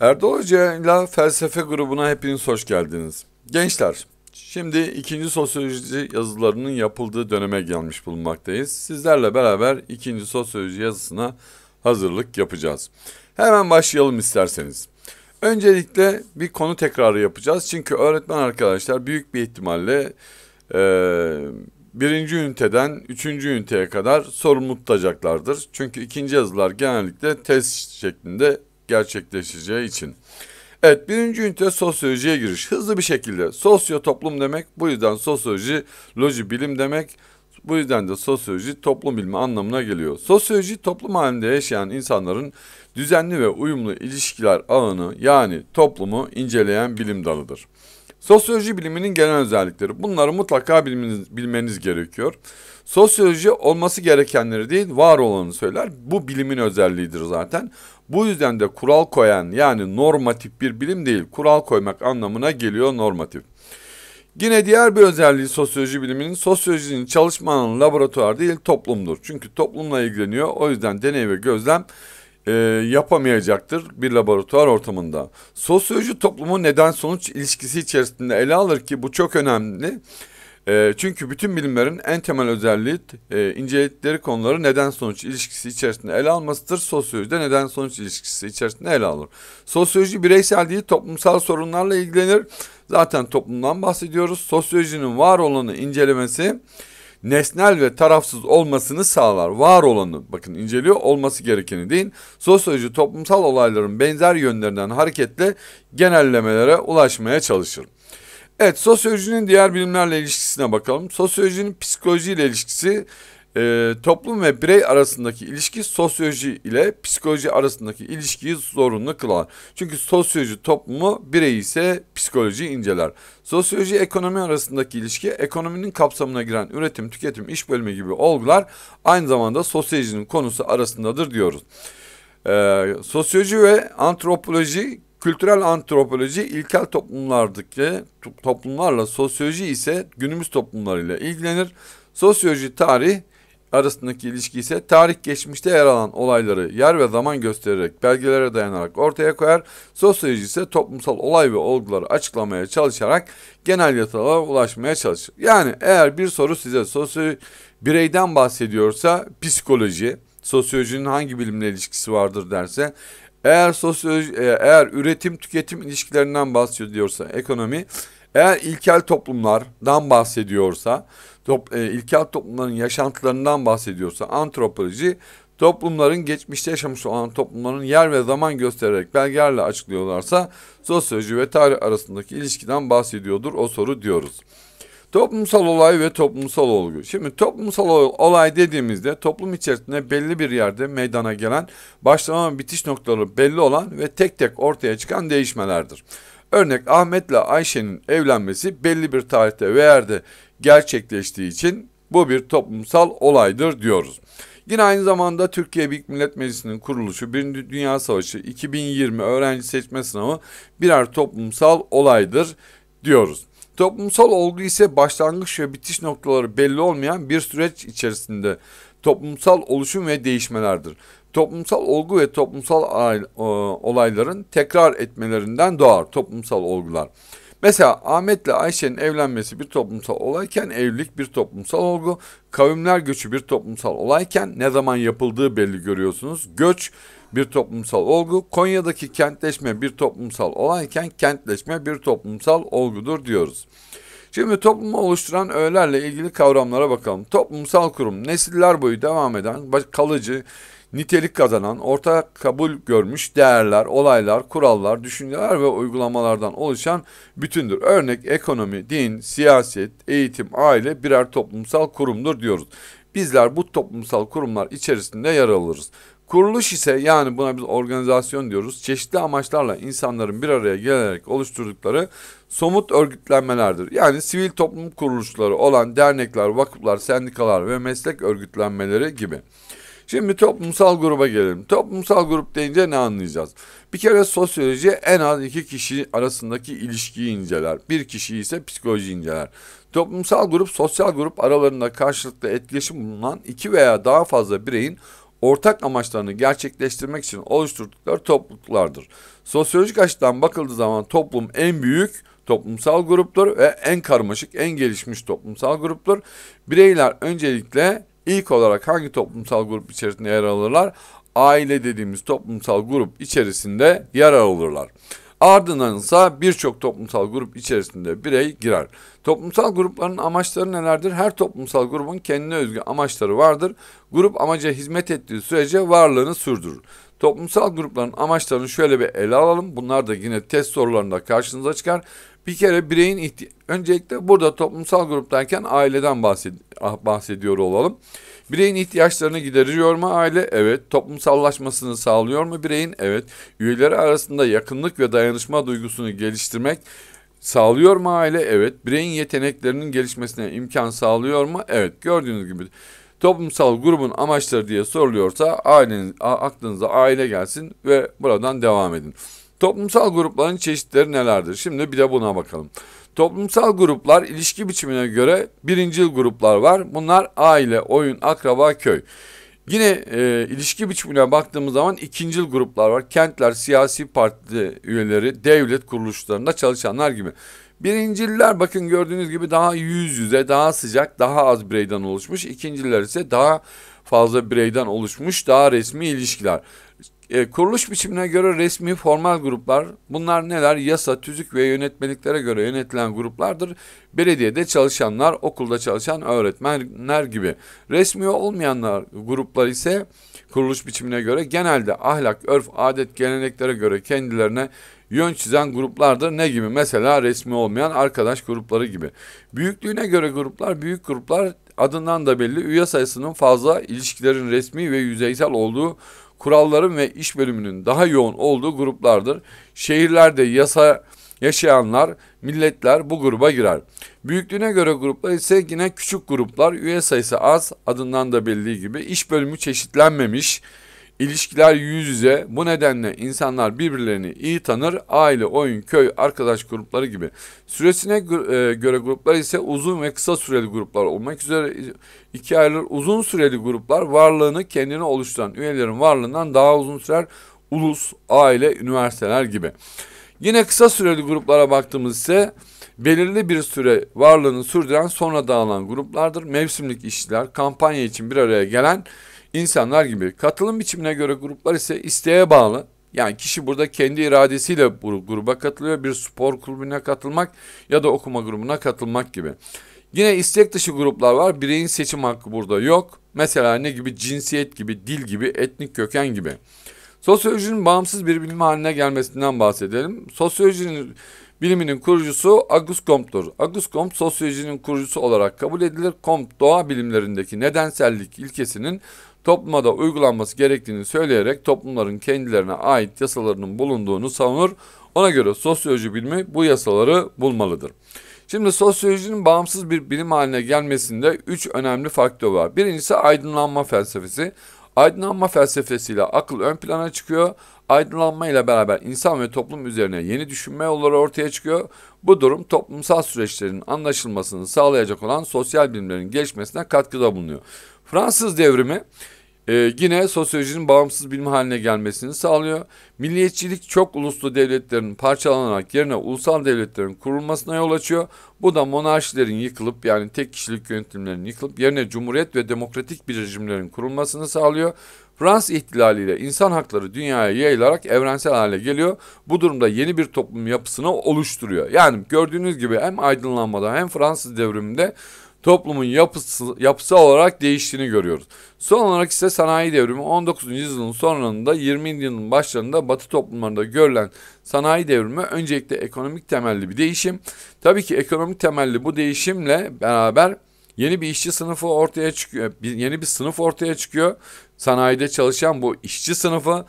Erdal Hoca Felsefe grubuna hepiniz hoş geldiniz. Gençler, şimdi ikinci sosyoloji yazılarının yapıldığı döneme gelmiş bulunmaktayız. Sizlerle beraber ikinci sosyoloji yazısına hazırlık yapacağız. Hemen başlayalım isterseniz. Öncelikle bir konu tekrarı yapacağız. Çünkü öğretmen arkadaşlar büyük bir ihtimalle e, birinci üniteden üçüncü üniteye kadar sorumlu tutacaklardır. Çünkü ikinci yazılar genellikle test şeklinde gerçekleşeceği için. Evet birinci ünite sosyolojiye giriş. Hızlı bir şekilde sosyo toplum demek bu yüzden sosyoloji loji bilim demek. Bu yüzden de sosyoloji toplum bilimi anlamına geliyor. Sosyoloji toplum halinde yaşayan insanların düzenli ve uyumlu ilişkiler alanı yani toplumu inceleyen bilim dalıdır. Sosyoloji biliminin genel özellikleri. Bunları mutlaka bilmeniz, bilmeniz gerekiyor. Sosyoloji olması gerekenleri değil, var olanı söyler. Bu bilimin özelliğidir zaten. Bu yüzden de kural koyan yani normatif bir bilim değil, kural koymak anlamına geliyor normatif. Yine diğer bir özelliği sosyoloji biliminin sosyolojinin çalışma alanı laboratuvar değil toplumdur. Çünkü toplumla ilgileniyor o yüzden deney ve gözlem e, yapamayacaktır bir laboratuvar ortamında. Sosyoloji toplumu neden sonuç ilişkisi içerisinde ele alır ki bu çok önemli. E, çünkü bütün bilimlerin en temel özelliği e, inceledikleri konuları neden sonuç ilişkisi içerisinde ele almasıdır. Sosyoloji de neden sonuç ilişkisi içerisinde ele alır. Sosyoloji bireysel değil toplumsal sorunlarla ilgilenir. Zaten toplumdan bahsediyoruz. Sosyolojinin var olanı incelemesi nesnel ve tarafsız olmasını sağlar. Var olanı bakın inceliyor olması gerekeni değil. Sosyoloji toplumsal olayların benzer yönlerinden hareketle genellemelere ulaşmaya çalışır. Evet sosyolojinin diğer bilimlerle ilişkisine bakalım. Sosyolojinin psikolojiyle ilişkisi e, toplum ve birey arasındaki ilişki sosyoloji ile psikoloji arasındaki ilişkiyi zorunlu kılar. Çünkü sosyoloji toplumu, birey ise psikoloji inceler. Sosyoloji ekonomi arasındaki ilişki ekonominin kapsamına giren üretim, tüketim, iş bölümü gibi olgular aynı zamanda sosyolojinin konusu arasındadır diyoruz. Ee, sosyoloji ve antropoloji Kültürel antropoloji ilkel toplumlardaki toplumlarla sosyoloji ise günümüz toplumlarıyla ilgilenir. Sosyoloji tarih arasındaki ilişki ise tarih geçmişte yer alan olayları yer ve zaman göstererek belgelere dayanarak ortaya koyar. Sosyoloji ise toplumsal olay ve olguları açıklamaya çalışarak genel yatalara ulaşmaya çalışır. Yani eğer bir soru size sosyoloji bireyden bahsediyorsa psikoloji, sosyolojinin hangi bilimle ilişkisi vardır derse eğer sosyoloji e, eğer üretim tüketim ilişkilerinden bahsediyor bahsediyorsa ekonomi, eğer ilkel toplumlardan bahsediyorsa, top, e, ilkel toplumların yaşantılarından bahsediyorsa antropoloji toplumların geçmişte yaşamış olan toplumların yer ve zaman göstererek belgelerle açıklıyorlarsa sosyoloji ve tarih arasındaki ilişkiden bahsediyordur o soru diyoruz. Toplumsal olay ve toplumsal olgu. Şimdi toplumsal olay dediğimizde toplum içerisinde belli bir yerde meydana gelen başlama bitiş noktaları belli olan ve tek tek ortaya çıkan değişmelerdir. Örnek Ahmet ile Ayşe'nin evlenmesi belli bir tarihte ve yerde gerçekleştiği için bu bir toplumsal olaydır diyoruz. Yine aynı zamanda Türkiye Büyük Millet Meclisi'nin kuruluşu, Birinci Dünya Savaşı, 2020 öğrenci seçme sınavı birer toplumsal olaydır diyoruz. Toplumsal olgu ise başlangıç ve bitiş noktaları belli olmayan bir süreç içerisinde toplumsal oluşum ve değişmelerdir. Toplumsal olgu ve toplumsal e, olayların tekrar etmelerinden doğar toplumsal olgular. Mesela Ahmet ile Ayşe'nin evlenmesi bir toplumsal olayken evlilik bir toplumsal olgu, kavimler göçü bir toplumsal olayken ne zaman yapıldığı belli görüyorsunuz. Göç bir toplumsal olgu, Konya'daki kentleşme bir toplumsal olayken kentleşme bir toplumsal olgudur diyoruz. Şimdi toplumu oluşturan öğelerle ilgili kavramlara bakalım. Toplumsal kurum nesiller boyu devam eden, kalıcı, nitelik kazanan, orta kabul görmüş değerler, olaylar, kurallar, düşünceler ve uygulamalardan oluşan bütündür. Örnek ekonomi, din, siyaset, eğitim, aile birer toplumsal kurumdur diyoruz. Bizler bu toplumsal kurumlar içerisinde yer alırız. Kuruluş ise yani buna biz organizasyon diyoruz. Çeşitli amaçlarla insanların bir araya gelerek oluşturdukları somut örgütlenmelerdir. Yani sivil toplum kuruluşları olan dernekler, vakıflar, sendikalar ve meslek örgütlenmeleri gibi. Şimdi toplumsal gruba gelelim. Toplumsal grup deyince ne anlayacağız? Bir kere sosyoloji en az iki kişi arasındaki ilişkiyi inceler. Bir kişi ise psikoloji inceler. Toplumsal grup sosyal grup aralarında karşılıklı etkileşim bulunan iki veya daha fazla bireyin ortak amaçlarını gerçekleştirmek için oluşturdukları topluluklardır. Sosyolojik açıdan bakıldığı zaman toplum en büyük toplumsal gruptur ve en karmaşık, en gelişmiş toplumsal gruptur. Bireyler öncelikle ilk olarak hangi toplumsal grup içerisinde yer alırlar? Aile dediğimiz toplumsal grup içerisinde yer alırlar. Ardından ise birçok toplumsal grup içerisinde birey girer. Toplumsal grupların amaçları nelerdir? Her toplumsal grubun kendine özgü amaçları vardır. Grup amaca hizmet ettiği sürece varlığını sürdürür. Toplumsal grupların amaçlarını şöyle bir ele alalım. Bunlar da yine test sorularında karşınıza çıkar. Bir kere bireyin ihti öncelikle burada toplumsal grup derken aileden bahsed ah, bahsediyor olalım. Bireyin ihtiyaçlarını gideriyor mu aile? Evet. Toplumsallaşmasını sağlıyor mu bireyin? Evet. Üyeleri arasında yakınlık ve dayanışma duygusunu geliştirmek sağlıyor mu aile? Evet. Bireyin yeteneklerinin gelişmesine imkan sağlıyor mu? Evet. Gördüğünüz gibi toplumsal grubun amaçları diye soruluyorsa ailenin aklınıza aile gelsin ve buradan devam edin. Toplumsal grupların çeşitleri nelerdir? Şimdi bir de buna bakalım. Toplumsal gruplar ilişki biçimine göre birincil gruplar var. Bunlar aile, oyun, akraba, köy. Yine e, ilişki biçimine baktığımız zaman ikincil gruplar var. Kentler, siyasi parti üyeleri, devlet kuruluşlarında çalışanlar gibi. Birinciller bakın gördüğünüz gibi daha yüz yüze, daha sıcak, daha az bireyden oluşmuş. İkinciler ise daha fazla bireyden oluşmuş, daha resmi ilişkiler. E, kuruluş biçimine göre resmi formal gruplar, bunlar neler? Yasa, tüzük ve yönetmeliklere göre yönetilen gruplardır. Belediyede çalışanlar, okulda çalışan öğretmenler gibi. Resmi olmayanlar gruplar ise kuruluş biçimine göre genelde ahlak, örf, adet, geleneklere göre kendilerine yön çizen gruplardır. Ne gibi? Mesela resmi olmayan arkadaş grupları gibi. Büyüklüğüne göre gruplar, büyük gruplar adından da belli üye sayısının fazla ilişkilerin resmi ve yüzeysel olduğu kuralların ve iş bölümünün daha yoğun olduğu gruplardır. Şehirlerde yasa yaşayanlar, milletler bu gruba girer. Büyüklüğüne göre gruplar ise yine küçük gruplar, üye sayısı az adından da belli gibi iş bölümü çeşitlenmemiş, İlişkiler yüz yüze. Bu nedenle insanlar birbirlerini iyi tanır. Aile, oyun, köy, arkadaş grupları gibi. Süresine e, göre gruplar ise uzun ve kısa süreli gruplar olmak üzere iki ayrılır. Uzun süreli gruplar varlığını kendine oluşturan üyelerin varlığından daha uzun sürer. Ulus, aile, üniversiteler gibi. Yine kısa süreli gruplara baktığımız ise belirli bir süre varlığını sürdüren sonra dağılan gruplardır. Mevsimlik işçiler, kampanya için bir araya gelen insanlar gibi. Katılım biçimine göre gruplar ise isteğe bağlı. Yani kişi burada kendi iradesiyle bu gruba katılıyor. Bir spor kulübüne katılmak ya da okuma grubuna katılmak gibi. Yine istek dışı gruplar var. Bireyin seçim hakkı burada yok. Mesela ne gibi? Cinsiyet gibi, dil gibi, etnik köken gibi. Sosyolojinin bağımsız bir bilim haline gelmesinden bahsedelim. Sosyolojinin biliminin kurucusu Auguste Comte'dur. Auguste Comte sosyolojinin kurucusu olarak kabul edilir. Comte doğa bilimlerindeki nedensellik ilkesinin topluma da uygulanması gerektiğini söyleyerek toplumların kendilerine ait yasalarının bulunduğunu savunur. Ona göre sosyoloji bilimi bu yasaları bulmalıdır. Şimdi sosyolojinin bağımsız bir bilim haline gelmesinde üç önemli faktör var. Birincisi aydınlanma felsefesi. Aydınlanma felsefesiyle akıl ön plana çıkıyor. Aydınlanma ile beraber insan ve toplum üzerine yeni düşünme yolları ortaya çıkıyor. Bu durum toplumsal süreçlerin anlaşılmasını sağlayacak olan sosyal bilimlerin gelişmesine katkıda bulunuyor. Fransız devrimi e, yine sosyolojinin bağımsız bilim haline gelmesini sağlıyor. Milliyetçilik çok uluslu devletlerin parçalanarak yerine ulusal devletlerin kurulmasına yol açıyor. Bu da monarşilerin yıkılıp yani tek kişilik yönetimlerin yıkılıp yerine cumhuriyet ve demokratik bir rejimlerin kurulmasını sağlıyor. Fransız ihtilaliyle insan hakları dünyaya yayılarak evrensel hale geliyor. Bu durumda yeni bir toplum yapısını oluşturuyor. Yani gördüğünüz gibi hem aydınlanmada hem Fransız devriminde toplumun yapısı, yapısı olarak değiştiğini görüyoruz. Son olarak ise sanayi devrimi 19. yüzyılın sonlarında 20. yılın başlarında batı toplumlarında görülen sanayi devrimi öncelikle ekonomik temelli bir değişim. Tabii ki ekonomik temelli bu değişimle beraber yeni bir işçi sınıfı ortaya çıkıyor. yeni bir sınıf ortaya çıkıyor. Sanayide çalışan bu işçi sınıfı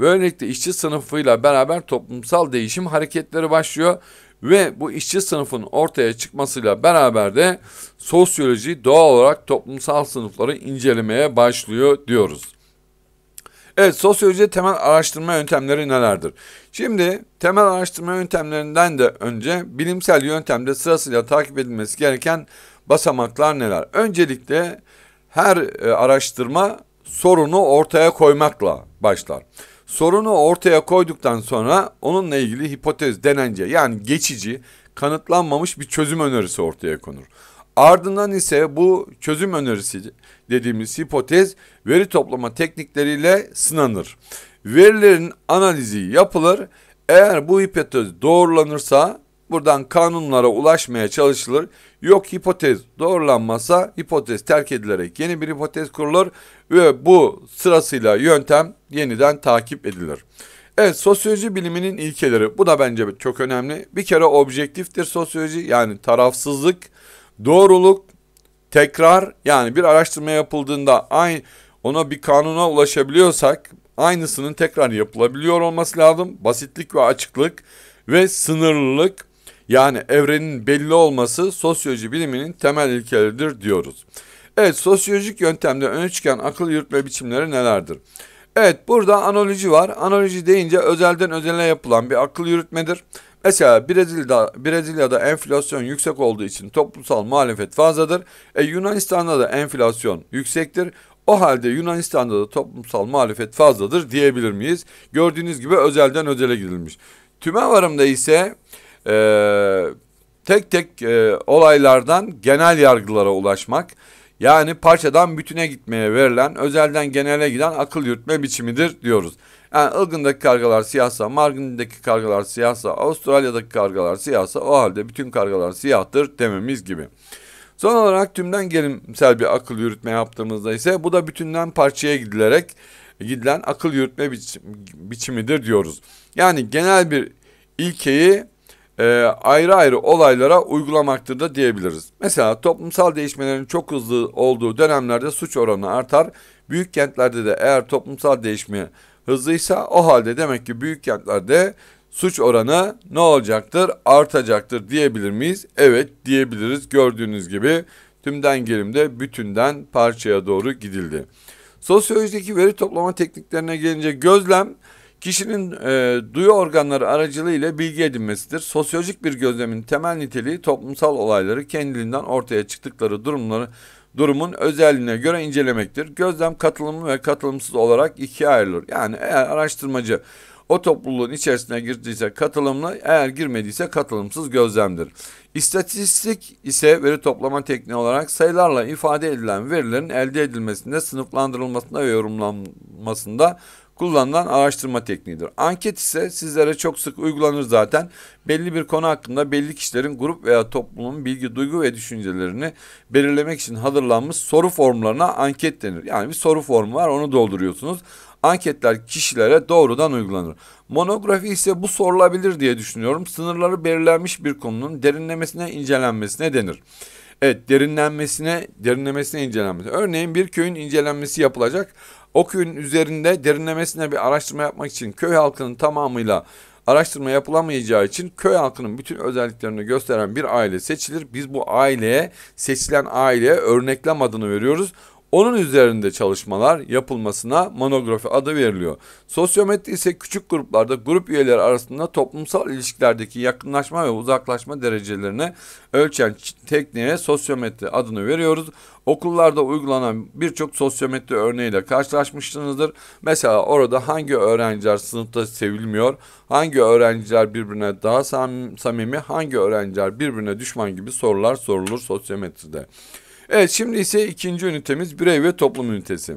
böylelikle işçi sınıfıyla beraber toplumsal değişim hareketleri başlıyor ve bu işçi sınıfının ortaya çıkmasıyla beraber de sosyoloji doğal olarak toplumsal sınıfları incelemeye başlıyor diyoruz. Evet sosyoloji temel araştırma yöntemleri nelerdir? Şimdi temel araştırma yöntemlerinden de önce bilimsel yöntemde sırasıyla takip edilmesi gereken basamaklar neler? Öncelikle her e, araştırma sorunu ortaya koymakla başlar. Sorunu ortaya koyduktan sonra onunla ilgili hipotez denence yani geçici kanıtlanmamış bir çözüm önerisi ortaya konur. Ardından ise bu çözüm önerisi dediğimiz hipotez veri toplama teknikleriyle sınanır. Verilerin analizi yapılır. Eğer bu hipotez doğrulanırsa buradan kanunlara ulaşmaya çalışılır. Yok hipotez doğrulanmazsa hipotez terk edilerek yeni bir hipotez kurulur ve bu sırasıyla yöntem yeniden takip edilir. Evet sosyoloji biliminin ilkeleri bu da bence çok önemli. Bir kere objektiftir sosyoloji yani tarafsızlık, doğruluk, tekrar yani bir araştırma yapıldığında aynı ona bir kanuna ulaşabiliyorsak aynısının tekrar yapılabiliyor olması lazım. Basitlik ve açıklık ve sınırlılık yani evrenin belli olması sosyoloji biliminin temel ilkeleridir diyoruz. Evet sosyolojik yöntemde ön çıkan akıl yürütme biçimleri nelerdir? Evet burada analoji var. Analoji deyince özelden özele yapılan bir akıl yürütmedir. Mesela Brezilya'da, Brezilya'da enflasyon yüksek olduğu için toplumsal muhalefet fazladır. E, Yunanistan'da da enflasyon yüksektir. O halde Yunanistan'da da toplumsal muhalefet fazladır diyebilir miyiz? Gördüğünüz gibi özelden özele gidilmiş. varımda ise e, tek tek e, olaylardan genel yargılara ulaşmak, yani parçadan bütüne gitmeye verilen, özelden genele giden akıl yürütme biçimidir diyoruz. Yani Ilgın'daki kargalar siyahsa, Margin'deki kargalar siyahsa, Avustralya'daki kargalar siyahsa o halde bütün kargalar siyahtır dememiz gibi. Son olarak tümden gelimsel bir akıl yürütme yaptığımızda ise bu da bütünden parçaya gidilerek gidilen akıl yürütme biçimidir diyoruz. Yani genel bir ilkeyi e, ayrı ayrı olaylara uygulamaktır da diyebiliriz. Mesela toplumsal değişmelerin çok hızlı olduğu dönemlerde suç oranı artar. Büyük kentlerde de eğer toplumsal değişme hızlıysa o halde demek ki büyük kentlerde suç oranı ne olacaktır? Artacaktır diyebilir miyiz? Evet diyebiliriz. Gördüğünüz gibi tümden gelimde bütünden parçaya doğru gidildi. Sosyolojideki veri toplama tekniklerine gelince gözlem kişinin e, duyu organları aracılığıyla bilgi edinmesidir. Sosyolojik bir gözlemin temel niteliği toplumsal olayları kendiliğinden ortaya çıktıkları durumları durumun özelliğine göre incelemektir. Gözlem katılımlı ve katılımsız olarak ikiye ayrılır. Yani eğer araştırmacı o topluluğun içerisine girdiyse katılımlı, eğer girmediyse katılımsız gözlemdir. İstatistik ise veri toplama tekniği olarak sayılarla ifade edilen verilerin elde edilmesinde, sınıflandırılmasında ve yorumlanmasında kullanılan araştırma tekniğidir. Anket ise sizlere çok sık uygulanır zaten. Belli bir konu hakkında belli kişilerin grup veya toplumun bilgi, duygu ve düşüncelerini belirlemek için hazırlanmış soru formlarına anket denir. Yani bir soru formu var onu dolduruyorsunuz. Anketler kişilere doğrudan uygulanır. Monografi ise bu sorulabilir diye düşünüyorum. Sınırları belirlenmiş bir konunun derinlemesine incelenmesine denir. Evet derinlenmesine derinlemesine incelenmesi. Örneğin bir köyün incelenmesi yapılacak Oköy'ün üzerinde derinlemesine bir araştırma yapmak için köy halkının tamamıyla araştırma yapılamayacağı için köy halkının bütün özelliklerini gösteren bir aile seçilir. Biz bu aileye, seçilen aileye örneklem adını veriyoruz. Onun üzerinde çalışmalar yapılmasına monografi adı veriliyor. Sosyometri ise küçük gruplarda grup üyeleri arasında toplumsal ilişkilerdeki yakınlaşma ve uzaklaşma derecelerini ölçen tekniğe sosyometri adını veriyoruz. Okullarda uygulanan birçok sosyometri örneğiyle karşılaşmışsınızdır. Mesela orada hangi öğrenciler sınıfta sevilmiyor, hangi öğrenciler birbirine daha samimi, hangi öğrenciler birbirine düşman gibi sorular sorulur sosyometride. Evet şimdi ise ikinci ünitemiz birey ve toplum ünitesi.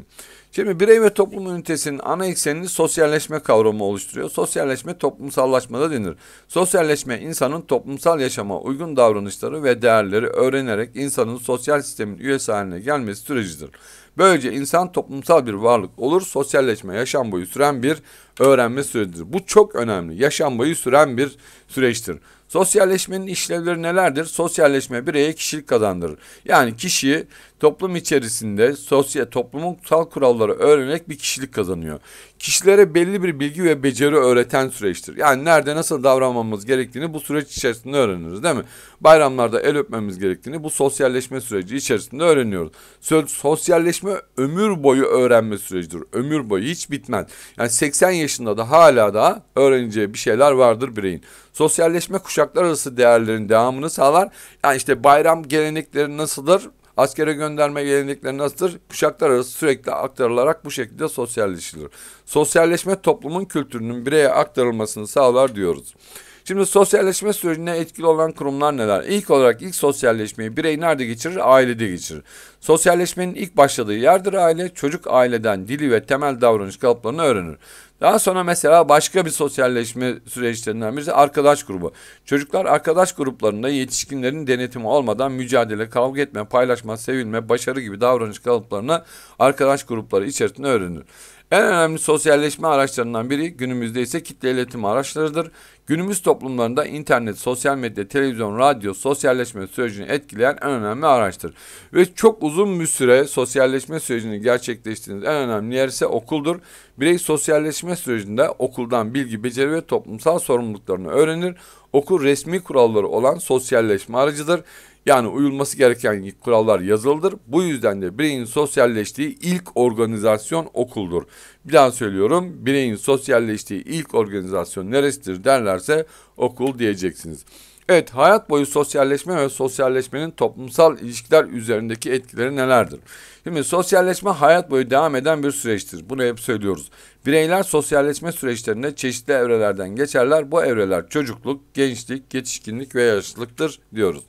Şimdi birey ve toplum ünitesinin ana eksenini sosyalleşme kavramı oluşturuyor. Sosyalleşme toplumsallaşmada denir. Sosyalleşme insanın toplumsal yaşama uygun davranışları ve değerleri öğrenerek insanın sosyal sistemin üyesi haline gelmesi sürecidir. Böylece insan toplumsal bir varlık olur. Sosyalleşme yaşam boyu süren bir öğrenme sürecidir. Bu çok önemli. Yaşam boyu süren bir süreçtir. Sosyalleşmenin işlevleri nelerdir? Sosyalleşme bireye kişilik kazandırır. Yani kişi toplum içerisinde sosyal toplumun kutsal kuralları öğrenerek bir kişilik kazanıyor kişilere belli bir bilgi ve beceri öğreten süreçtir. Yani nerede nasıl davranmamız gerektiğini bu süreç içerisinde öğreniriz değil mi? Bayramlarda el öpmemiz gerektiğini bu sosyalleşme süreci içerisinde öğreniyoruz. Sosyalleşme ömür boyu öğrenme sürecidir. Ömür boyu hiç bitmez. Yani 80 yaşında da hala da öğreneceği bir şeyler vardır bireyin. Sosyalleşme kuşaklar arası değerlerin devamını sağlar. Yani işte bayram gelenekleri nasıldır? Askere gönderme gelenekleri nasıldır? Kuşaklar arası sürekli aktarılarak bu şekilde sosyalleşilir. Sosyalleşme toplumun kültürünün bireye aktarılmasını sağlar diyoruz. Şimdi sosyalleşme sürecine etkili olan kurumlar neler? İlk olarak ilk sosyalleşmeyi birey nerede geçirir? Ailede geçirir. Sosyalleşmenin ilk başladığı yerdir aile. Çocuk aileden dili ve temel davranış kalıplarını öğrenir. Daha sonra mesela başka bir sosyalleşme süreçlerinden birisi arkadaş grubu. Çocuklar arkadaş gruplarında yetişkinlerin denetimi olmadan mücadele, kavga etme, paylaşma, sevilme, başarı gibi davranış kalıplarını arkadaş grupları içerisinde öğrenir. En önemli sosyalleşme araçlarından biri günümüzde ise kitle iletişim araçlarıdır. Günümüz toplumlarında internet, sosyal medya, televizyon, radyo sosyalleşme sürecini etkileyen en önemli araçtır. Ve çok uzun bir süre sosyalleşme sürecini gerçekleştirdiğiniz en önemli yer ise okuldur. Birey sosyalleşme sürecinde okuldan bilgi, beceri ve toplumsal sorumluluklarını öğrenir. Okul resmi kuralları olan sosyalleşme aracıdır. Yani uyulması gereken kurallar yazılıdır. Bu yüzden de bireyin sosyalleştiği ilk organizasyon okuldur. Bir daha söylüyorum. Bireyin sosyalleştiği ilk organizasyon neresidir derlerse okul diyeceksiniz. Evet, hayat boyu sosyalleşme ve sosyalleşmenin toplumsal ilişkiler üzerindeki etkileri nelerdir? Şimdi sosyalleşme hayat boyu devam eden bir süreçtir. Bunu hep söylüyoruz. Bireyler sosyalleşme süreçlerinde çeşitli evrelerden geçerler. Bu evreler çocukluk, gençlik, yetişkinlik ve yaşlılıktır diyoruz.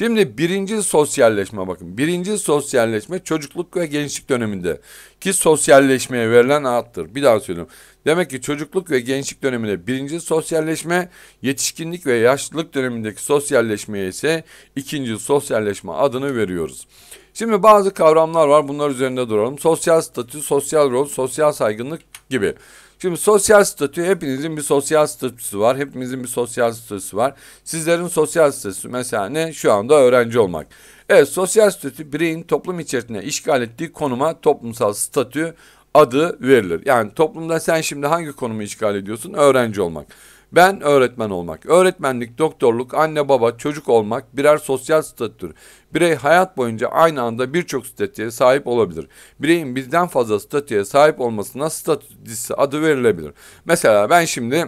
Şimdi birinci sosyalleşme bakın. Birinci sosyalleşme çocukluk ve gençlik döneminde ki sosyalleşmeye verilen addır. Bir daha söylüyorum. Demek ki çocukluk ve gençlik döneminde birinci sosyalleşme, yetişkinlik ve yaşlılık dönemindeki sosyalleşmeye ise ikinci sosyalleşme adını veriyoruz. Şimdi bazı kavramlar var. Bunlar üzerinde duralım. Sosyal statü, sosyal rol, sosyal saygınlık gibi. Şimdi sosyal statü hepinizin bir sosyal statüsü var. Hepimizin bir sosyal statüsü var. Sizlerin sosyal statüsü mesela ne? Şu anda öğrenci olmak. Evet sosyal statü bireyin toplum içerisinde işgal ettiği konuma toplumsal statü adı verilir. Yani toplumda sen şimdi hangi konumu işgal ediyorsun? Öğrenci olmak. Ben öğretmen olmak, öğretmenlik, doktorluk, anne baba, çocuk olmak birer sosyal statüdür. Birey hayat boyunca aynı anda birçok statüye sahip olabilir. Bireyin birden fazla statüye sahip olmasına statüsü adı verilebilir. Mesela ben şimdi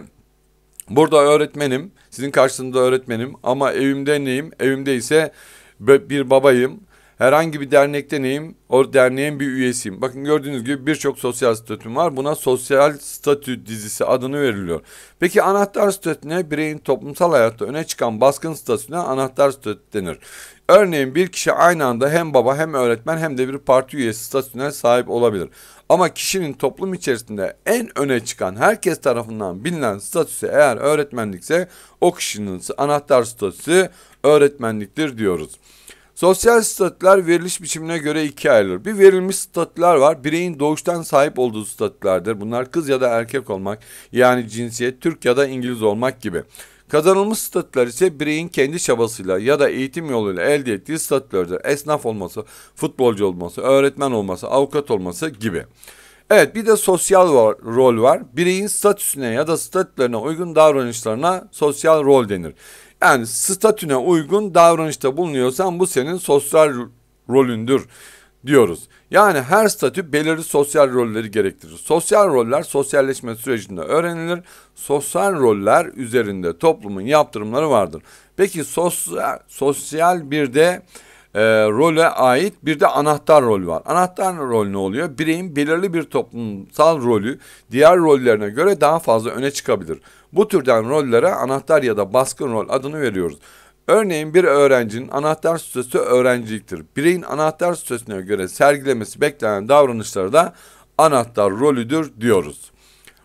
burada öğretmenim, sizin karşınızda öğretmenim ama evimde neyim? Evimde ise bir babayım Herhangi bir dernekte neyim? O derneğin bir üyesiyim. Bakın gördüğünüz gibi birçok sosyal statüm var. Buna sosyal statü dizisi adını veriliyor. Peki anahtar statü ne? bireyin toplumsal hayatta öne çıkan baskın statüne anahtar statü denir. Örneğin bir kişi aynı anda hem baba hem öğretmen hem de bir parti üyesi statüsüne sahip olabilir. Ama kişinin toplum içerisinde en öne çıkan herkes tarafından bilinen statüsü eğer öğretmenlikse o kişinin anahtar statüsü öğretmenliktir diyoruz. Sosyal statüler veriliş biçimine göre ikiye ayrılır. Bir verilmiş statüler var. Bireyin doğuştan sahip olduğu statülerdir. Bunlar kız ya da erkek olmak yani cinsiyet, Türk ya da İngiliz olmak gibi. Kazanılmış statüler ise bireyin kendi çabasıyla ya da eğitim yoluyla elde ettiği statülerdir. Esnaf olması, futbolcu olması, öğretmen olması, avukat olması gibi. Evet bir de sosyal rol var. Bireyin statüsüne ya da statülerine uygun davranışlarına sosyal rol denir yani statüne uygun davranışta bulunuyorsan bu senin sosyal rolündür diyoruz. Yani her statü belirli sosyal rolleri gerektirir. Sosyal roller sosyalleşme sürecinde öğrenilir. Sosyal roller üzerinde toplumun yaptırımları vardır. Peki sosyal, sosyal bir de e, role ait bir de anahtar rol var. Anahtar rol ne oluyor? Bireyin belirli bir toplumsal rolü diğer rollerine göre daha fazla öne çıkabilir. Bu türden rollere anahtar ya da baskın rol adını veriyoruz. Örneğin bir öğrencinin anahtar sütüsü öğrenciliktir. Bireyin anahtar sütüsüne göre sergilemesi beklenen davranışları da anahtar rolüdür diyoruz.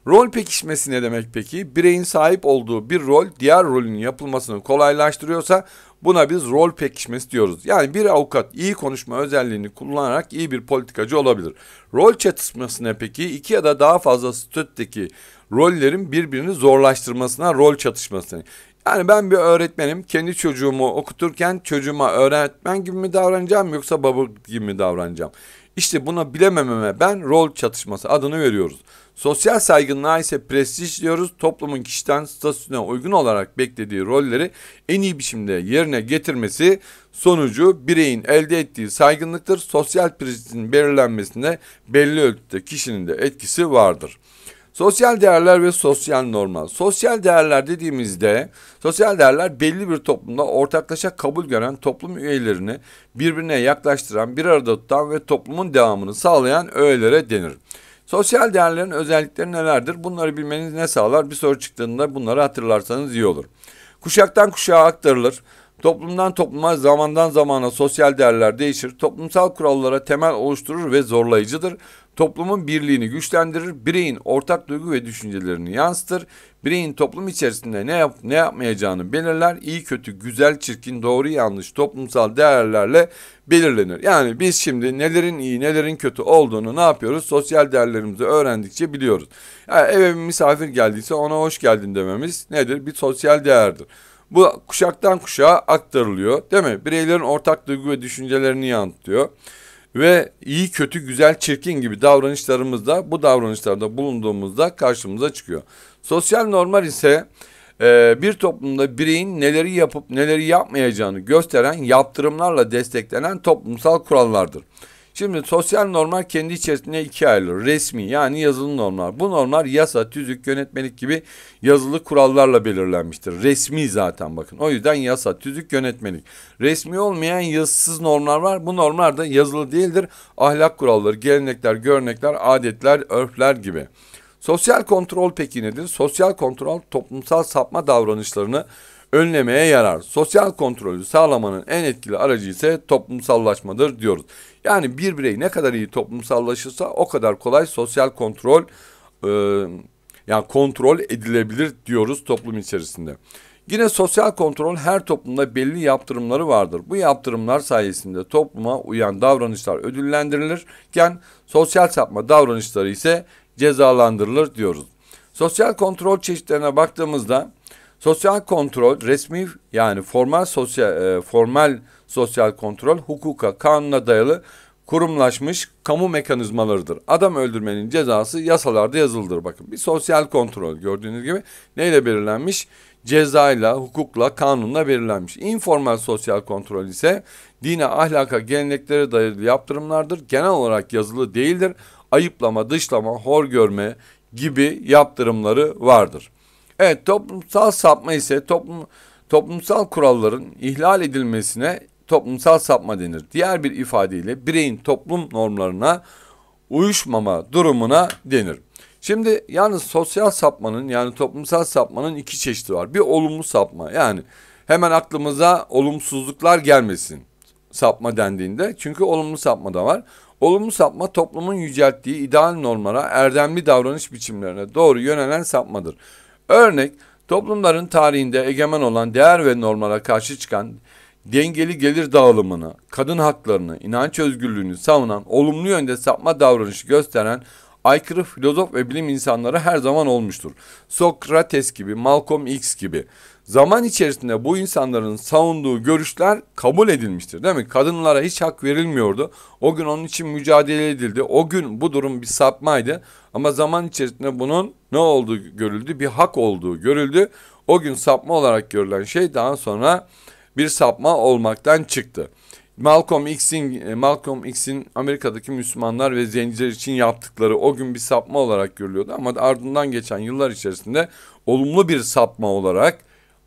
Rol pekişmesi ne demek peki? Bireyin sahip olduğu bir rol diğer rolün yapılmasını kolaylaştırıyorsa Buna biz rol pekişmesi diyoruz. Yani bir avukat iyi konuşma özelliğini kullanarak iyi bir politikacı olabilir. Rol çatışmasına peki iki ya da daha fazla statüdeki rollerin birbirini zorlaştırmasına rol çatışması. Yani ben bir öğretmenim kendi çocuğumu okuturken çocuğuma öğretmen gibi mi davranacağım yoksa baba gibi mi davranacağım? İşte buna bilemememe ben rol çatışması adını veriyoruz. Sosyal saygınlığa ise prestij diyoruz. Toplumun kişiden statüsüne uygun olarak beklediği rolleri en iyi biçimde yerine getirmesi sonucu bireyin elde ettiği saygınlıktır. Sosyal prestijin belirlenmesinde belli ölçüde kişinin de etkisi vardır. Sosyal değerler ve sosyal normal. Sosyal değerler dediğimizde sosyal değerler belli bir toplumda ortaklaşa kabul gören toplum üyelerini birbirine yaklaştıran, bir arada tutan ve toplumun devamını sağlayan öğelere denir. Sosyal değerlerin özellikleri nelerdir? Bunları bilmeniz ne sağlar? Bir soru çıktığında bunları hatırlarsanız iyi olur. Kuşaktan kuşağa aktarılır. Toplumdan topluma, zamandan zamana sosyal değerler değişir. Toplumsal kurallara temel oluşturur ve zorlayıcıdır. Toplumun birliğini güçlendirir. Bireyin ortak duygu ve düşüncelerini yansıtır. Bireyin toplum içerisinde ne yap ne yapmayacağını belirler. İyi kötü, güzel, çirkin, doğru yanlış toplumsal değerlerle belirlenir. Yani biz şimdi nelerin iyi, nelerin kötü olduğunu ne yapıyoruz? Sosyal değerlerimizi öğrendikçe biliyoruz. Yani eve bir misafir geldiyse ona hoş geldin dememiz nedir? Bir sosyal değerdir. Bu kuşaktan kuşağa aktarılıyor değil mi? Bireylerin ortak duygu ve düşüncelerini yansıtıyor ve iyi kötü güzel çirkin gibi davranışlarımızda bu davranışlarda bulunduğumuzda karşımıza çıkıyor. Sosyal normal ise e, bir toplumda bireyin neleri yapıp neleri yapmayacağını gösteren yaptırımlarla desteklenen toplumsal kurallardır. Şimdi sosyal normal kendi içerisinde ikiye ayrılır. Resmi yani yazılı normlar. Bu normlar yasa, tüzük, yönetmelik gibi yazılı kurallarla belirlenmiştir. Resmi zaten bakın. O yüzden yasa, tüzük, yönetmelik. Resmi olmayan yazısız normlar var. Bu normlar da yazılı değildir. Ahlak kuralları, gelenekler, görnekler, adetler, örfler gibi. Sosyal kontrol peki nedir? Sosyal kontrol toplumsal sapma davranışlarını önlemeye yarar. Sosyal kontrolü sağlamanın en etkili aracı ise toplumsallaşmadır diyoruz. Yani bir birey ne kadar iyi toplumsallaşırsa o kadar kolay sosyal kontrol e, yani kontrol edilebilir diyoruz toplum içerisinde. Yine sosyal kontrol her toplumda belli yaptırımları vardır. Bu yaptırımlar sayesinde topluma uyan davranışlar ödüllendirilirken sosyal sapma davranışları ise cezalandırılır diyoruz. Sosyal kontrol çeşitlerine baktığımızda sosyal kontrol resmi yani formal sosyal e, formal sosyal kontrol hukuka, kanuna dayalı kurumlaşmış kamu mekanizmalarıdır. Adam öldürmenin cezası yasalarda yazılıdır. Bakın bir sosyal kontrol gördüğünüz gibi neyle belirlenmiş? Cezayla, hukukla, kanunla belirlenmiş. İnformal sosyal kontrol ise dine, ahlaka, geleneklere dayalı yaptırımlardır. Genel olarak yazılı değildir ayıplama, dışlama, hor görme gibi yaptırımları vardır. Evet toplumsal sapma ise toplum, toplumsal kuralların ihlal edilmesine toplumsal sapma denir. Diğer bir ifadeyle bireyin toplum normlarına uyuşmama durumuna denir. Şimdi yalnız sosyal sapmanın yani toplumsal sapmanın iki çeşidi var. Bir olumlu sapma yani hemen aklımıza olumsuzluklar gelmesin sapma dendiğinde. Çünkü olumlu sapma da var. Olumlu sapma toplumun yücelttiği ideal normlara, erdemli davranış biçimlerine doğru yönelen sapmadır. Örnek, toplumların tarihinde egemen olan değer ve normlara karşı çıkan dengeli gelir dağılımını, kadın haklarını, inanç özgürlüğünü savunan, olumlu yönde sapma davranışı gösteren aykırı filozof ve bilim insanları her zaman olmuştur. Sokrates gibi, Malcolm X gibi zaman içerisinde bu insanların savunduğu görüşler kabul edilmiştir. Değil mi? Kadınlara hiç hak verilmiyordu. O gün onun için mücadele edildi. O gün bu durum bir sapmaydı. Ama zaman içerisinde bunun ne olduğu görüldü? Bir hak olduğu görüldü. O gün sapma olarak görülen şey daha sonra bir sapma olmaktan çıktı. Malcolm X'in e, Malcolm X'in Amerika'daki Müslümanlar ve zenciler için yaptıkları o gün bir sapma olarak görülüyordu ama ardından geçen yıllar içerisinde olumlu bir sapma olarak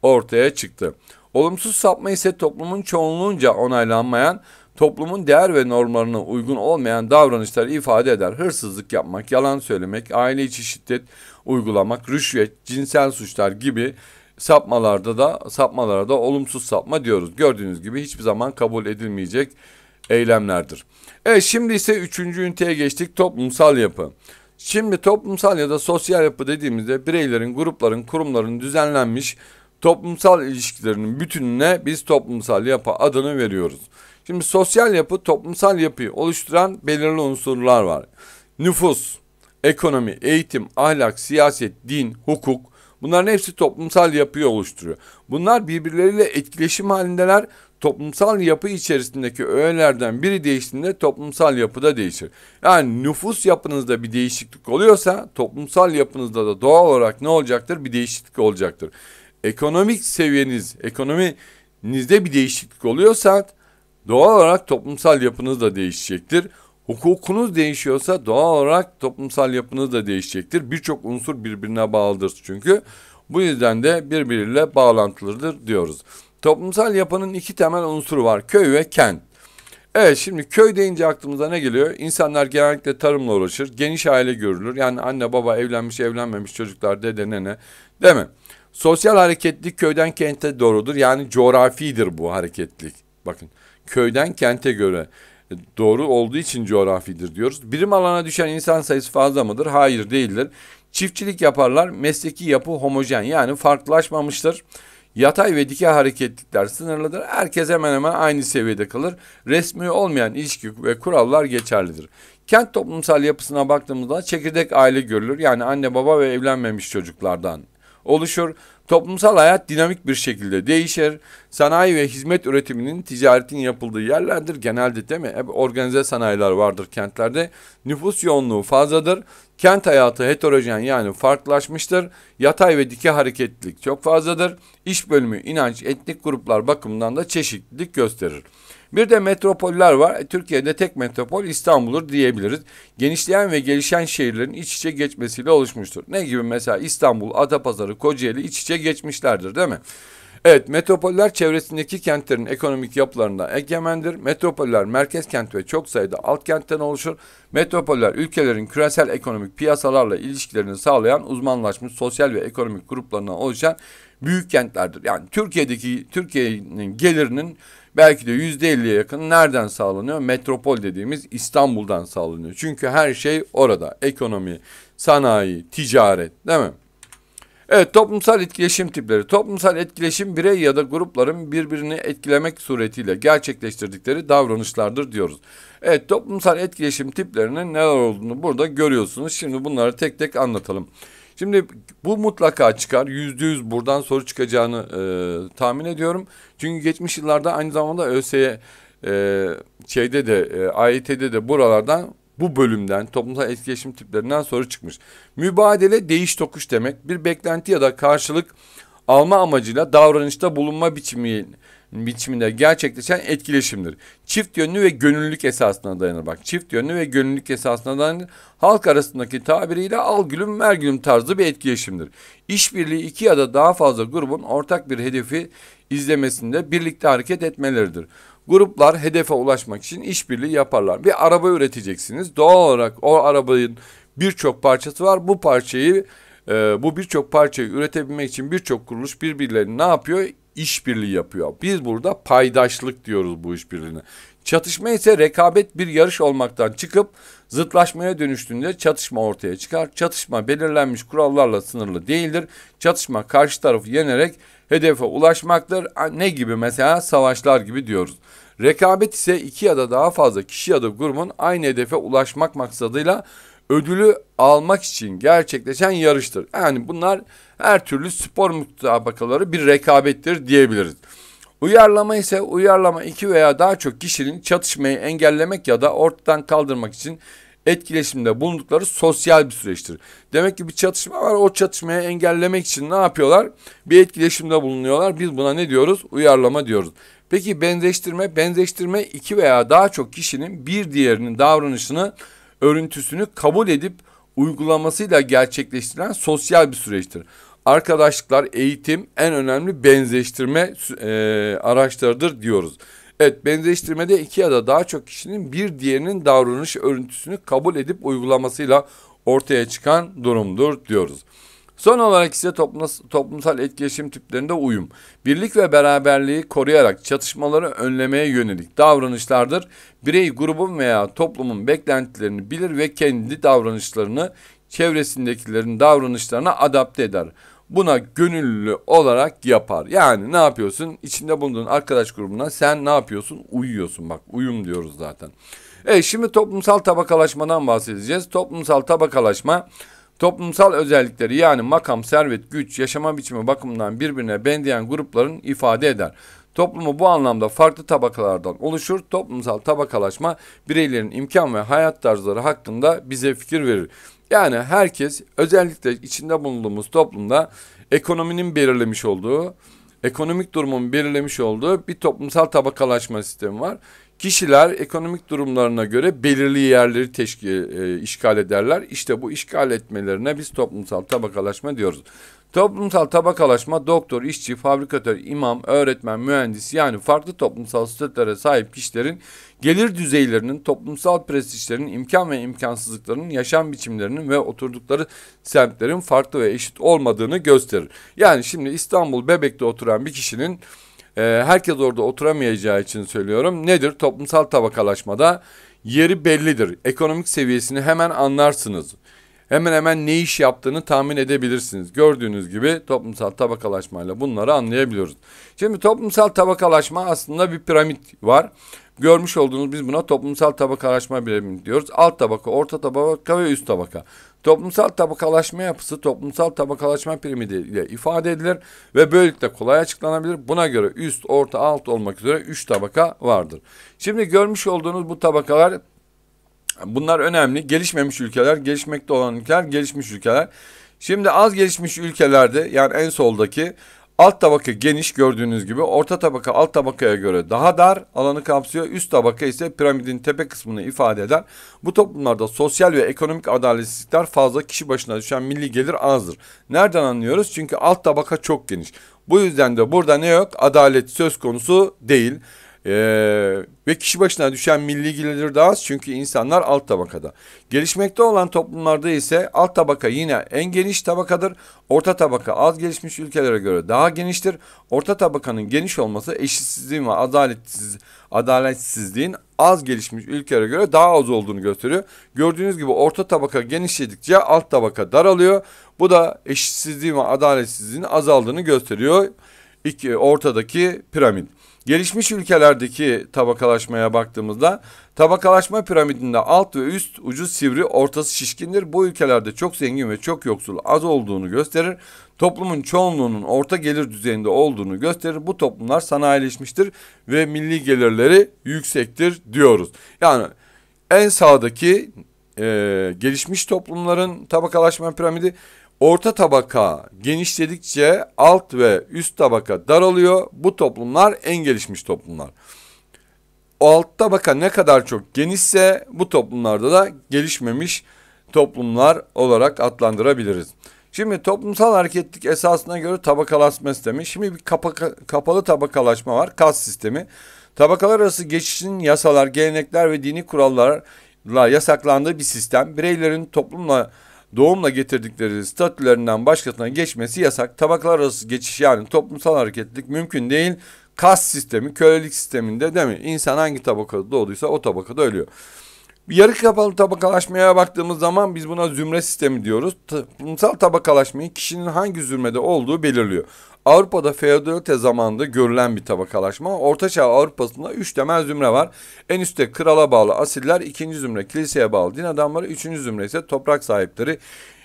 ortaya çıktı. Olumsuz sapma ise toplumun çoğunluğunca onaylanmayan, toplumun değer ve normlarına uygun olmayan davranışları ifade eder. Hırsızlık yapmak, yalan söylemek, aile içi şiddet uygulamak, rüşvet, cinsel suçlar gibi sapmalarda da sapmalara da olumsuz sapma diyoruz. Gördüğünüz gibi hiçbir zaman kabul edilmeyecek eylemlerdir. Evet şimdi ise üçüncü üniteye geçtik toplumsal yapı. Şimdi toplumsal ya da sosyal yapı dediğimizde bireylerin, grupların, kurumların düzenlenmiş Toplumsal ilişkilerinin bütününe biz toplumsal yapı adını veriyoruz. Şimdi sosyal yapı toplumsal yapıyı oluşturan belirli unsurlar var. Nüfus, ekonomi, eğitim, ahlak, siyaset, din, hukuk, Bunların hepsi toplumsal yapıyı oluşturuyor. Bunlar birbirleriyle etkileşim halindeler. Toplumsal yapı içerisindeki öğelerden biri değiştiğinde toplumsal yapıda değişir. Yani nüfus yapınızda bir değişiklik oluyorsa toplumsal yapınızda da doğal olarak ne olacaktır? Bir değişiklik olacaktır ekonomik seviyeniz, ekonominizde bir değişiklik oluyorsa doğal olarak toplumsal yapınız da değişecektir. Hukukunuz değişiyorsa doğal olarak toplumsal yapınız da değişecektir. Birçok unsur birbirine bağlıdır çünkü. Bu yüzden de birbiriyle bağlantılıdır diyoruz. Toplumsal yapının iki temel unsuru var. Köy ve kent. Evet şimdi köy deyince aklımıza ne geliyor? İnsanlar genellikle tarımla uğraşır. Geniş aile görülür. Yani anne baba evlenmiş evlenmemiş çocuklar dede nene. Değil mi? Sosyal hareketlilik köyden kente doğrudur. Yani coğrafidir bu hareketlik. Bakın köyden kente göre doğru olduğu için coğrafidir diyoruz. Birim alana düşen insan sayısı fazla mıdır? Hayır değildir. Çiftçilik yaparlar. Mesleki yapı homojen yani farklılaşmamıştır. Yatay ve dikey hareketlikler sınırlıdır. Herkes hemen hemen aynı seviyede kalır. Resmi olmayan ilişki ve kurallar geçerlidir. Kent toplumsal yapısına baktığımızda çekirdek aile görülür. Yani anne baba ve evlenmemiş çocuklardan oluşur. Toplumsal hayat dinamik bir şekilde değişir. Sanayi ve hizmet üretiminin ticaretin yapıldığı yerlerdir genelde değil mi? Hep organize sanayiler vardır kentlerde. Nüfus yoğunluğu fazladır. Kent hayatı heterojen yani farklılaşmıştır. Yatay ve dike hareketlilik çok fazladır. İş bölümü, inanç, etnik gruplar bakımından da çeşitlilik gösterir. Bir de metropoller var. E, Türkiye'de tek metropol İstanbul'dur diyebiliriz. Genişleyen ve gelişen şehirlerin iç içe geçmesiyle oluşmuştur. Ne gibi mesela İstanbul, Atapazarı, Kocaeli iç içe geçmişlerdir değil mi? Evet, metropoller çevresindeki kentlerin ekonomik yapılarına egemendir. Metropoller merkez kent ve çok sayıda alt kentten oluşur. Metropoller ülkelerin küresel ekonomik piyasalarla ilişkilerini sağlayan uzmanlaşmış sosyal ve ekonomik gruplarına oluşan büyük kentlerdir. Yani Türkiye'deki Türkiye'nin gelirinin belki de yüzde elliye yakın nereden sağlanıyor? Metropol dediğimiz İstanbul'dan sağlanıyor. Çünkü her şey orada. Ekonomi, sanayi, ticaret değil mi? Evet toplumsal etkileşim tipleri. Toplumsal etkileşim birey ya da grupların birbirini etkilemek suretiyle gerçekleştirdikleri davranışlardır diyoruz. Evet toplumsal etkileşim tiplerinin neler olduğunu burada görüyorsunuz. Şimdi bunları tek tek anlatalım. Şimdi bu mutlaka çıkar. Yüzde yüz buradan soru çıkacağını e, tahmin ediyorum. Çünkü geçmiş yıllarda aynı zamanda ÖSY'ye e, şeyde de e, AYT'de de buralardan bu bölümden toplumsal etkileşim tiplerinden sonra çıkmış. Mübadele değiş tokuş demek bir beklenti ya da karşılık alma amacıyla davranışta bulunma biçimi biçiminde gerçekleşen etkileşimdir. Çift yönlü ve gönüllülük esasına dayanır. Bak çift yönlü ve gönüllülük esasına dayanır. Halk arasındaki tabiriyle al gülüm ver gülüm tarzı bir etkileşimdir. İşbirliği iki ya da daha fazla grubun ortak bir hedefi izlemesinde birlikte hareket etmeleridir. Gruplar hedefe ulaşmak için işbirliği yaparlar. Bir araba üreteceksiniz. Doğal olarak o arabanın birçok parçası var. Bu parçayı e, bu birçok parçayı üretebilmek için birçok kuruluş birbirlerini ne yapıyor? İşbirliği yapıyor. Biz burada paydaşlık diyoruz bu işbirliğine. Çatışma ise rekabet bir yarış olmaktan çıkıp zıtlaşmaya dönüştüğünde çatışma ortaya çıkar. Çatışma belirlenmiş kurallarla sınırlı değildir. Çatışma karşı tarafı yenerek hedefe ulaşmaktır. Ne gibi mesela savaşlar gibi diyoruz. Rekabet ise iki ya da daha fazla kişi ya da grubun aynı hedefe ulaşmak maksadıyla ödülü almak için gerçekleşen yarıştır. Yani bunlar her türlü spor müsabakaları bir rekabettir diyebiliriz. Uyarlama ise uyarlama iki veya daha çok kişinin çatışmayı engellemek ya da ortadan kaldırmak için etkileşimde bulundukları sosyal bir süreçtir. Demek ki bir çatışma var. O çatışmayı engellemek için ne yapıyorlar? Bir etkileşimde bulunuyorlar. Biz buna ne diyoruz? Uyarlama diyoruz. Peki benzeştirme? Benzeştirme iki veya daha çok kişinin bir diğerinin davranışını, örüntüsünü kabul edip uygulamasıyla gerçekleştirilen sosyal bir süreçtir. Arkadaşlıklar, eğitim en önemli benzeştirme e, araçlarıdır diyoruz. Evet benzeştirmede iki ya da daha çok kişinin bir diğerinin davranış örüntüsünü kabul edip uygulamasıyla ortaya çıkan durumdur diyoruz. Son olarak ise toplumsal etkileşim tiplerinde uyum, birlik ve beraberliği koruyarak çatışmaları önlemeye yönelik davranışlardır. Birey grubun veya toplumun beklentilerini bilir ve kendi davranışlarını çevresindekilerin davranışlarına adapte eder buna gönüllü olarak yapar. Yani ne yapıyorsun? İçinde bulunduğun arkadaş grubuna sen ne yapıyorsun? Uyuyorsun bak uyum diyoruz zaten. E şimdi toplumsal tabakalaşmadan bahsedeceğiz. Toplumsal tabakalaşma toplumsal özellikleri yani makam, servet, güç, yaşama biçimi bakımından birbirine benzeyen grupların ifade eder. Toplumu bu anlamda farklı tabakalardan oluşur. Toplumsal tabakalaşma bireylerin imkan ve hayat tarzları hakkında bize fikir verir. Yani herkes özellikle içinde bulunduğumuz toplumda ekonominin belirlemiş olduğu, ekonomik durumun belirlemiş olduğu bir toplumsal tabakalaşma sistemi var. Kişiler ekonomik durumlarına göre belirli yerleri teşkil, e, işgal ederler. İşte bu işgal etmelerine biz toplumsal tabakalaşma diyoruz. Toplumsal tabakalaşma doktor, işçi, fabrikatör, imam, öğretmen, mühendis yani farklı toplumsal statülere sahip kişilerin gelir düzeylerinin, toplumsal prestijlerinin, imkan ve imkansızlıklarının, yaşam biçimlerinin ve oturdukları semtlerin farklı ve eşit olmadığını gösterir. Yani şimdi İstanbul Bebek'te oturan bir kişinin e, herkes orada oturamayacağı için söylüyorum. Nedir? Toplumsal tabakalaşmada yeri bellidir. Ekonomik seviyesini hemen anlarsınız. Hemen hemen ne iş yaptığını tahmin edebilirsiniz. Gördüğünüz gibi toplumsal tabakalaşmayla bunları anlayabiliyoruz. Şimdi toplumsal tabakalaşma aslında bir piramit var. Görmüş olduğunuz biz buna toplumsal tabakalaşma piramidi diyoruz. Alt tabaka, orta tabaka ve üst tabaka. Toplumsal tabakalaşma yapısı toplumsal tabakalaşma piramidi ile ifade edilir ve böylelikle kolay açıklanabilir. Buna göre üst, orta, alt olmak üzere 3 tabaka vardır. Şimdi görmüş olduğunuz bu tabakalar bunlar önemli. Gelişmemiş ülkeler, gelişmekte olan ülkeler, gelişmiş ülkeler. Şimdi az gelişmiş ülkelerde yani en soldaki Alt tabaka geniş gördüğünüz gibi orta tabaka alt tabakaya göre daha dar alanı kapsıyor. Üst tabaka ise piramidin tepe kısmını ifade eder. Bu toplumlarda sosyal ve ekonomik adaletsizlikler fazla kişi başına düşen milli gelir azdır. Nereden anlıyoruz? Çünkü alt tabaka çok geniş. Bu yüzden de burada ne yok? Adalet söz konusu değil. Ee, ve kişi başına düşen milli gelir daha az çünkü insanlar alt tabakada. Gelişmekte olan toplumlarda ise alt tabaka yine en geniş tabakadır. Orta tabaka az gelişmiş ülkelere göre daha geniştir. Orta tabakanın geniş olması eşitsizliğin ve adaletsiz, adaletsizliğin az gelişmiş ülkelere göre daha az olduğunu gösteriyor. Gördüğünüz gibi orta tabaka genişledikçe alt tabaka daralıyor. Bu da eşitsizliğin ve adaletsizliğin azaldığını gösteriyor. İki, ortadaki piramid. Gelişmiş ülkelerdeki tabakalaşmaya baktığımızda tabakalaşma piramidinde alt ve üst ucu sivri ortası şişkindir. Bu ülkelerde çok zengin ve çok yoksul az olduğunu gösterir. Toplumun çoğunluğunun orta gelir düzeyinde olduğunu gösterir. Bu toplumlar sanayileşmiştir ve milli gelirleri yüksektir diyoruz. Yani en sağdaki e, gelişmiş toplumların tabakalaşma piramidi Orta tabaka genişledikçe alt ve üst tabaka daralıyor. Bu toplumlar en gelişmiş toplumlar. O alt tabaka ne kadar çok genişse bu toplumlarda da gelişmemiş toplumlar olarak adlandırabiliriz. Şimdi toplumsal hareketlik esasına göre tabakalaşma sistemi. Şimdi bir kapaka, kapalı tabakalaşma var. Kas sistemi. Tabakalar arası geçişin yasalar, gelenekler ve dini kurallarla yasaklandığı bir sistem. Bireylerin toplumla doğumla getirdikleri statülerinden başkasına geçmesi yasak. Tabaklar arası geçiş yani toplumsal hareketlik mümkün değil. Kas sistemi, kölelik sisteminde değil mi? İnsan hangi tabakada doğduysa o tabakada ölüyor. Yarı kapalı tabakalaşmaya baktığımız zaman biz buna zümre sistemi diyoruz. Toplumsal tabakalaşmayı kişinin hangi zümrede olduğu belirliyor. Avrupa'da feodalite zamanında görülen bir tabakalaşma. Ortaçağ Avrupa'sında üç temel zümre var. En üstte krala bağlı asiller, ikinci zümre kiliseye bağlı din adamları, üçüncü zümre ise toprak sahipleri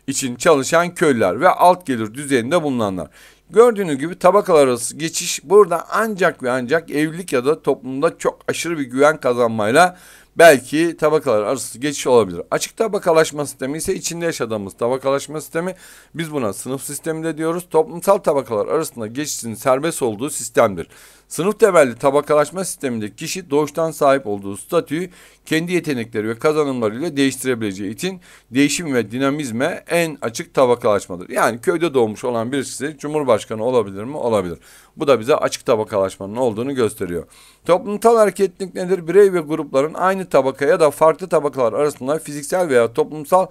için çalışan köylüler ve alt gelir düzeyinde bulunanlar. Gördüğünüz gibi tabakalar arası geçiş burada ancak ve ancak evlilik ya da toplumda çok aşırı bir güven kazanmayla belki tabakalar arası geçiş olabilir. Açık tabakalaşma sistemi ise içinde yaşadığımız tabakalaşma sistemi. Biz buna sınıf sistemi de diyoruz. Toplumsal tabakalar arasında geçişin serbest olduğu sistemdir. Sınıf temelli tabakalaşma sisteminde kişi doğuştan sahip olduğu statüyü kendi yetenekleri ve kazanımlarıyla değiştirebileceği için değişim ve dinamizme en açık tabakalaşmadır. Yani köyde doğmuş olan birisi cumhurbaşkanı olabilir mi? Olabilir. Bu da bize açık tabakalaşmanın olduğunu gösteriyor. Toplumsal hareketlik nedir? Birey ve grupların aynı tabakaya da farklı tabakalar arasında fiziksel veya toplumsal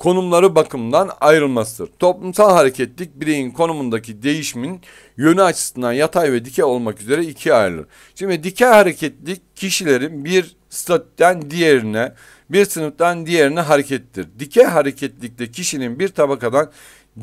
konumları bakımından ayrılmasıdır. Toplumsal hareketlik bireyin konumundaki değişimin yönü açısından yatay ve dikey olmak üzere ikiye ayrılır. Şimdi dikey hareketlik kişilerin bir statüden diğerine, bir sınıftan diğerine harekettir. Dikey hareketlikte kişinin bir tabakadan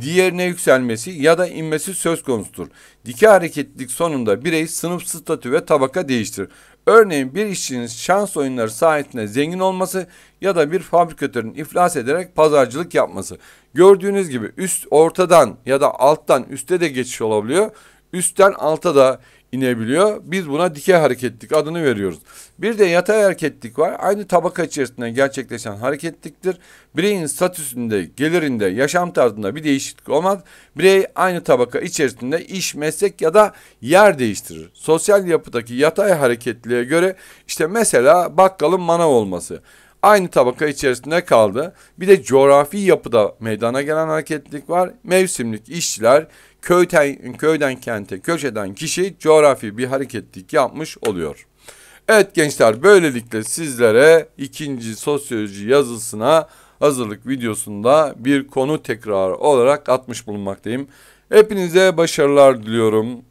diğerine yükselmesi ya da inmesi söz konusudur. Dikey hareketlik sonunda birey sınıf statü ve tabaka değiştirir. Örneğin bir işçinin şans oyunları sayesinde zengin olması ya da bir fabrikatörün iflas ederek pazarcılık yapması. Gördüğünüz gibi üst ortadan ya da alttan üste de geçiş olabiliyor. Üstten alta da inebiliyor. Biz buna dikey hareketlik adını veriyoruz. Bir de yatay hareketlik var. Aynı tabaka içerisinde gerçekleşen hareketliktir. Bireyin statüsünde, gelirinde, yaşam tarzında bir değişiklik olmaz. Birey aynı tabaka içerisinde iş, meslek ya da yer değiştirir. Sosyal yapıdaki yatay hareketliğe göre işte mesela bakkalın manav olması aynı tabaka içerisinde kaldı. Bir de coğrafi yapıda meydana gelen hareketlik var. Mevsimlik işçiler, Köyten, köyden kente köşeden eden kişi coğrafi bir hareketlik yapmış oluyor. Evet gençler böylelikle sizlere ikinci sosyoloji yazısına hazırlık videosunda bir konu tekrar olarak atmış bulunmaktayım. Hepinize başarılar diliyorum.